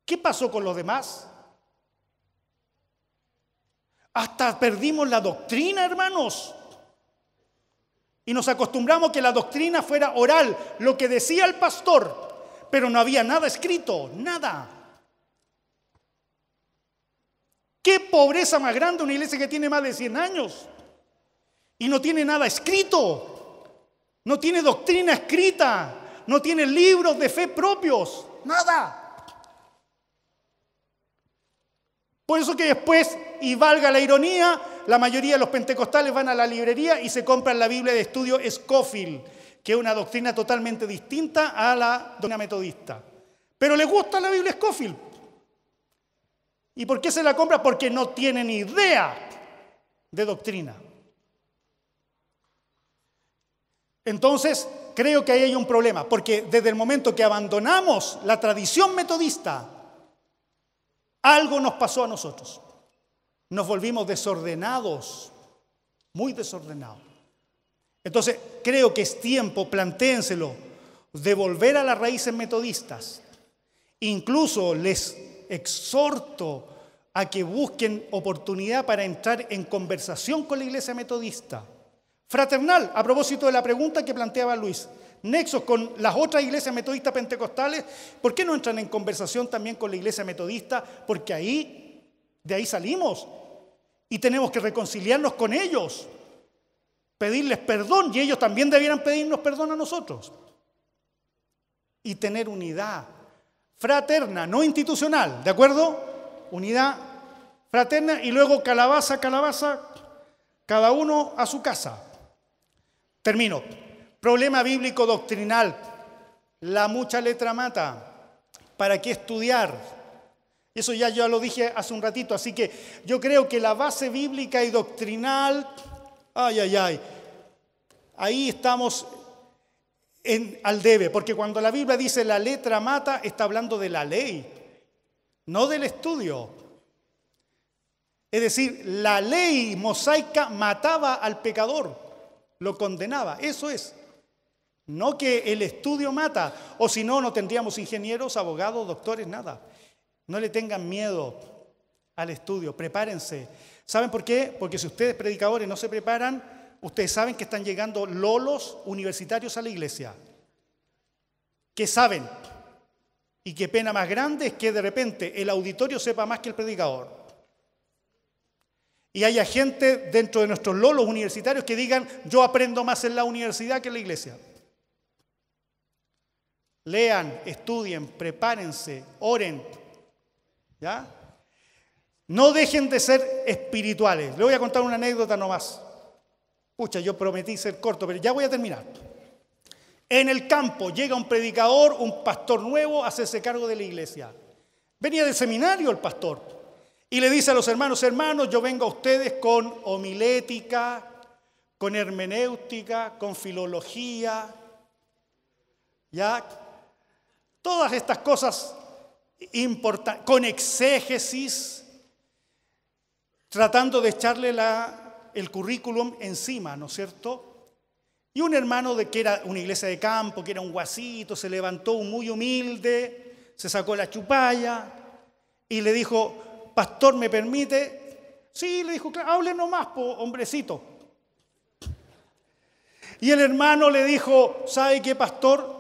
¿Qué pasó con los demás? Hasta perdimos la doctrina, hermanos. Y nos acostumbramos que la doctrina fuera oral, lo que decía el pastor, pero no había nada escrito, nada. Qué pobreza más grande una iglesia que tiene más de 100 años y no tiene nada escrito. No tiene doctrina escrita. No tiene libros de fe propios. Nada. Por eso que después, y valga la ironía, la mayoría de los pentecostales van a la librería y se compran la Biblia de estudio Scofield, que es una doctrina totalmente distinta a la doctrina metodista. Pero le gusta la Biblia Scofield. ¿Y por qué se la compra? Porque no tienen idea de doctrina. Entonces, creo que ahí hay un problema, porque desde el momento que abandonamos la tradición metodista, algo nos pasó a nosotros. Nos volvimos desordenados, muy desordenados. Entonces, creo que es tiempo, plantéenselo, de volver a las raíces metodistas. Incluso les exhorto a que busquen oportunidad para entrar en conversación con la iglesia metodista Fraternal, a propósito de la pregunta que planteaba Luis, nexos con las otras iglesias metodistas pentecostales, ¿por qué no entran en conversación también con la iglesia metodista? Porque ahí, de ahí salimos y tenemos que reconciliarnos con ellos, pedirles perdón y ellos también debieran pedirnos perdón a nosotros y tener unidad fraterna, no institucional, ¿de acuerdo? Unidad fraterna y luego calabaza, calabaza, cada uno a su casa. Termino. Problema bíblico doctrinal. La mucha letra mata. ¿Para qué estudiar? Eso ya yo lo dije hace un ratito, así que yo creo que la base bíblica y doctrinal, ay, ay, ay, ahí estamos en, al debe, porque cuando la Biblia dice la letra mata, está hablando de la ley, no del estudio. Es decir, la ley mosaica mataba al pecador lo condenaba. Eso es. No que el estudio mata, o si no, no tendríamos ingenieros, abogados, doctores, nada. No le tengan miedo al estudio, prepárense. ¿Saben por qué? Porque si ustedes predicadores no se preparan, ustedes saben que están llegando lolos universitarios a la iglesia. Que saben. Y qué pena más grande es que de repente el auditorio sepa más que el predicador y haya gente dentro de nuestros lolos universitarios que digan, yo aprendo más en la universidad que en la iglesia. Lean, estudien, prepárense, oren. ¿Ya? No dejen de ser espirituales. Le voy a contar una anécdota nomás. Pucha, yo prometí ser corto, pero ya voy a terminar. En el campo llega un predicador, un pastor nuevo, hacerse cargo de la iglesia. Venía del seminario el pastor. Y le dice a los hermanos, hermanos, yo vengo a ustedes con homilética, con hermenéutica, con filología, ya todas estas cosas importantes, con exégesis, tratando de echarle el currículum encima, ¿no es cierto? Y un hermano de que era una iglesia de campo, que era un guasito, se levantó muy humilde, se sacó la chupalla y le dijo, pastor, ¿me permite? Sí, le dijo, hable nomás, hombrecito. Y el hermano le dijo, ¿sabe qué, pastor?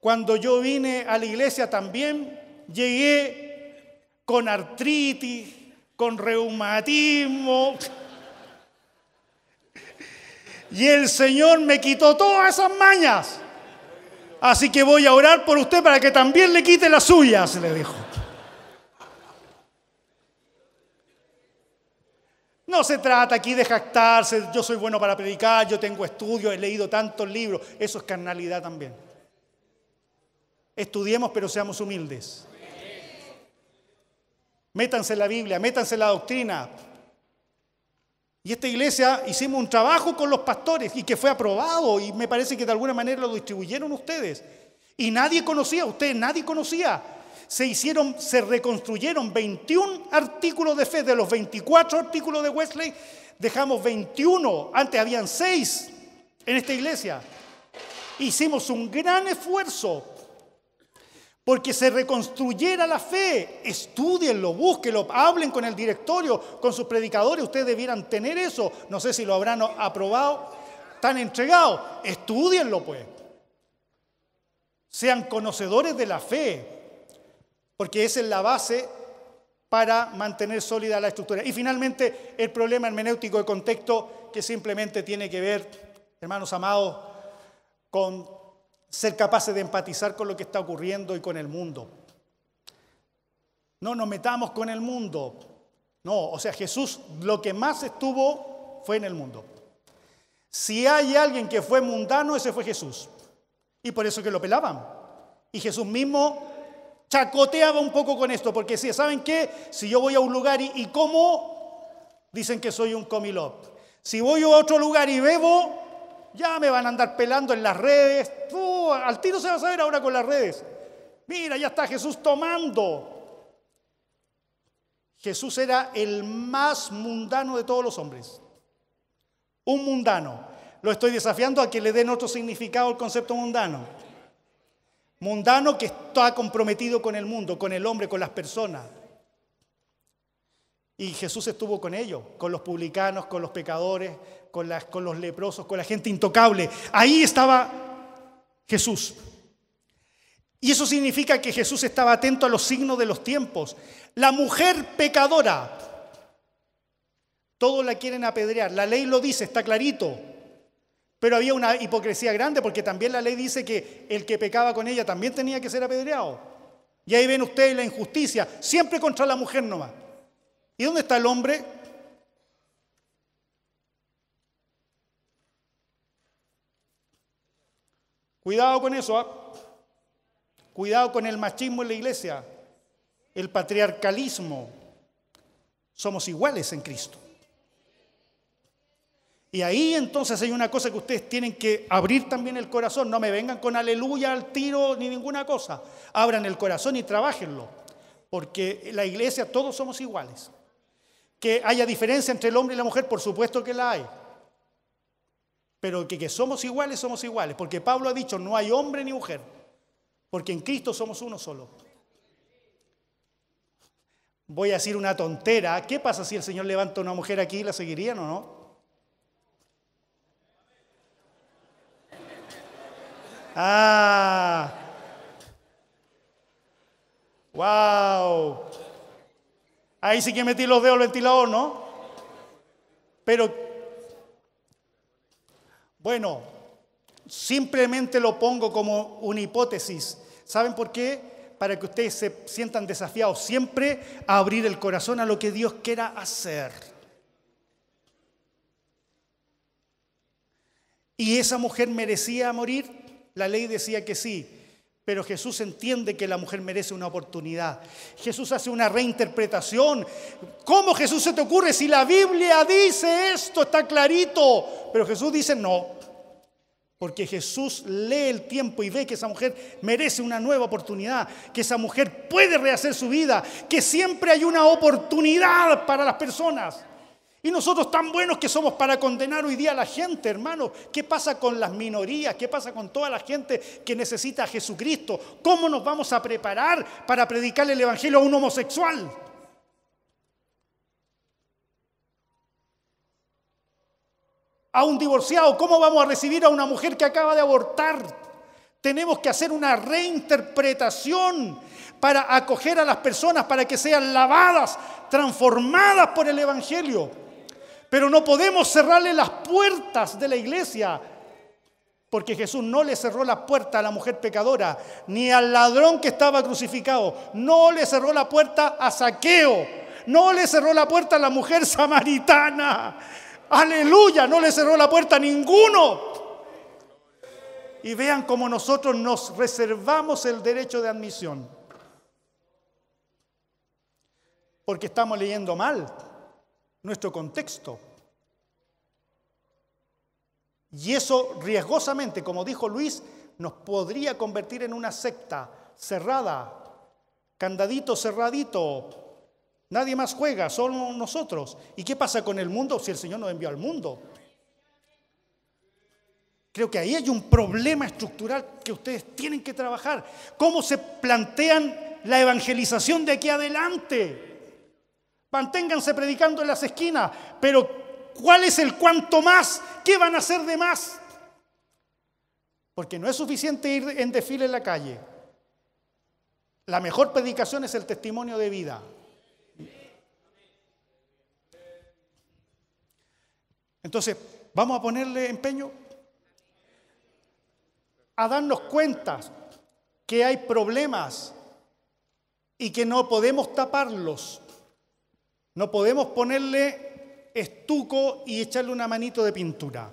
Cuando yo vine a la iglesia también, llegué con artritis, con reumatismo. [laughs] Y el Señor me quitó todas esas mañas. Así que voy a orar por usted para que también le quite las suyas, le dijo. No se trata aquí de jactarse, yo soy bueno para predicar, yo tengo estudios, he leído tantos libros. Eso es carnalidad también. Estudiemos, pero seamos humildes. Métanse en la Biblia, métanse en la doctrina. Y esta iglesia hicimos un trabajo con los pastores y que fue aprobado y me parece que de alguna manera lo distribuyeron ustedes. Y nadie conocía, ustedes nadie conocía se hicieron, se reconstruyeron 21 artículos de fe, de los 24 artículos de Wesley, dejamos 21, antes habían 6 en esta iglesia. Hicimos un gran esfuerzo porque se reconstruyera la fe. Estudienlo, búsquenlo, hablen con el directorio, con sus predicadores. Ustedes debieran tener eso. No sé si lo habrán aprobado, tan entregados. Estudienlo, pues. Sean conocedores de la fe porque esa es la base para mantener sólida la estructura. Y finalmente, el problema hermenéutico de contexto que simplemente tiene que ver, hermanos amados, con ser capaces de empatizar con lo que está ocurriendo y con el mundo. No nos metamos con el mundo. No, o sea, Jesús lo que más estuvo fue en el mundo. Si hay alguien que fue mundano, ese fue Jesús. Y por eso que lo pelaban. Y Jesús mismo chacoteaba un poco con esto, porque si saben qué, si yo voy a un lugar y, como, dicen que soy un comilop. Si voy a otro lugar y bebo, ya me van a andar pelando en las redes. al tiro se va a saber ahora con las redes. Mira, ya está Jesús tomando. Jesús era el más mundano de todos los hombres. Un mundano. Lo estoy desafiando a que le den otro significado al concepto mundano mundano que está comprometido con el mundo, con el hombre, con las personas. Y Jesús estuvo con ellos, con los publicanos, con los pecadores, con, los leprosos, con la gente intocable. Ahí estaba Jesús. Y eso significa que Jesús estaba atento a los signos de los tiempos. La mujer pecadora, todos la quieren apedrear, la ley lo dice, está clarito. Pero había una hipocresía grande porque también la ley dice que el que pecaba con ella también tenía que ser apedreado. Y ahí ven ustedes la injusticia, siempre contra la mujer nomás. ¿Y dónde está el hombre? Cuidado con eso, ¿ah? cuidado con el machismo en la iglesia, el patriarcalismo. Somos iguales en Cristo. Y ahí entonces hay una cosa que ustedes tienen que abrir también el corazón. No me vengan con aleluya al tiro ni ninguna cosa. Abran el corazón y trabajenlo. Porque la iglesia todos somos iguales. Que haya diferencia entre el hombre y la mujer, por supuesto que la hay. Pero que, somos iguales, somos iguales. Porque Pablo ha dicho, no hay hombre ni mujer. Porque en Cristo somos uno solo. Voy a decir una tontera. ¿Qué pasa si el Señor levanta una mujer aquí? ¿La seguirían o no? Ah. Wow. Ahí sí que metí los dedos al ventilador, ¿no? Pero, bueno, simplemente lo pongo como una hipótesis. ¿Saben por qué? Para que ustedes se sientan desafiados siempre a abrir el corazón a lo que Dios quiera hacer. ¿Y esa mujer merecía morir? La ley decía que sí, pero Jesús entiende que la mujer merece una oportunidad. Jesús hace una reinterpretación. ¿Cómo Jesús se te ocurre si la Biblia dice esto? Está clarito. Pero Jesús dice no. Porque Jesús lee el tiempo y ve que esa mujer merece una nueva oportunidad, que esa mujer puede rehacer su vida, que siempre hay una oportunidad para las personas. Y nosotros tan buenos que somos para condenar hoy día a la gente, hermano. ¿Qué pasa con las minorías? ¿Qué pasa con toda la gente que necesita a Jesucristo? ¿Cómo nos vamos a preparar para predicar el Evangelio a un homosexual? A un divorciado, ¿cómo vamos a recibir a una mujer que acaba de abortar? Tenemos que hacer una reinterpretación para acoger a las personas, para que sean lavadas, transformadas por el Evangelio. Pero no podemos cerrarle las puertas de la iglesia, porque Jesús no le cerró la puerta a la mujer pecadora, ni al ladrón que estaba crucificado, no le cerró la puerta a Saqueo, no le cerró la puerta a la mujer samaritana. Aleluya, no le cerró la puerta a ninguno. Y vean cómo nosotros nos reservamos el derecho de admisión. Porque estamos leyendo mal nuestro contexto. Y eso riesgosamente, como dijo Luis, nos podría convertir en una secta cerrada, candadito cerradito. Nadie más juega, solo nosotros. ¿Y qué pasa con el mundo si el Señor nos envió al mundo? Creo que ahí hay un problema estructural que ustedes tienen que trabajar. ¿Cómo se plantean la evangelización de aquí adelante? Manténganse predicando en las esquinas, pero ¿cuál es el cuanto más? ¿Qué van a hacer de más? Porque no es suficiente ir en desfile en la calle. La mejor predicación es el testimonio de vida. Entonces, vamos a ponerle empeño a darnos cuenta que hay problemas y que no podemos taparlos no podemos ponerle estuco y echarle una manito de pintura.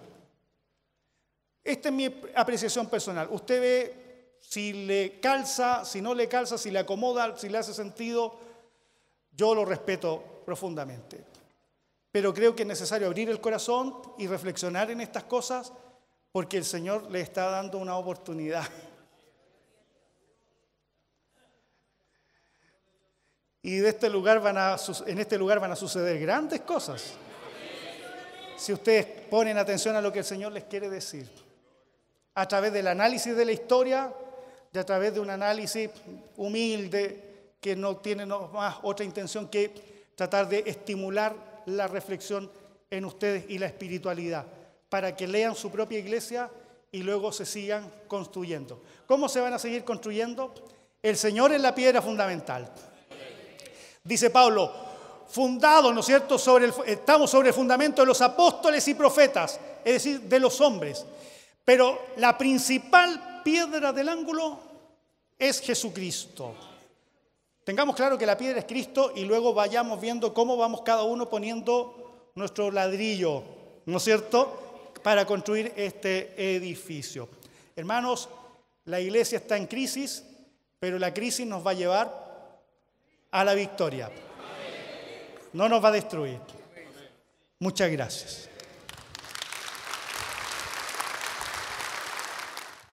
Esta es mi apreciación personal. Usted ve si le calza, si no le calza, si le acomoda, si le hace sentido. Yo lo respeto profundamente. Pero creo que es necesario abrir el corazón y reflexionar en estas cosas porque el Señor le está dando una oportunidad [laughs] Y de este lugar van en este lugar van a suceder grandes cosas. Si ustedes ponen atención a lo que el Señor les quiere decir. A través del análisis de la historia y a través de un análisis humilde que no tiene más otra intención que tratar de estimular la reflexión en ustedes y la espiritualidad para que lean su propia iglesia y luego se sigan construyendo. ¿Cómo se van a seguir construyendo? El Señor es la piedra fundamental. Dice Pablo, fundado, ¿no es cierto?, estamos sobre el fundamento de los apóstoles y profetas, es decir, de los hombres. Pero la principal piedra del ángulo es Jesucristo. Tengamos claro que la piedra es Cristo y luego vayamos viendo cómo vamos cada uno poniendo nuestro ladrillo, ¿no es cierto?, para construir este edificio. Hermanos, la iglesia está en crisis, pero la crisis nos va a llevar a la victoria. No nos va a destruir. Muchas gracias.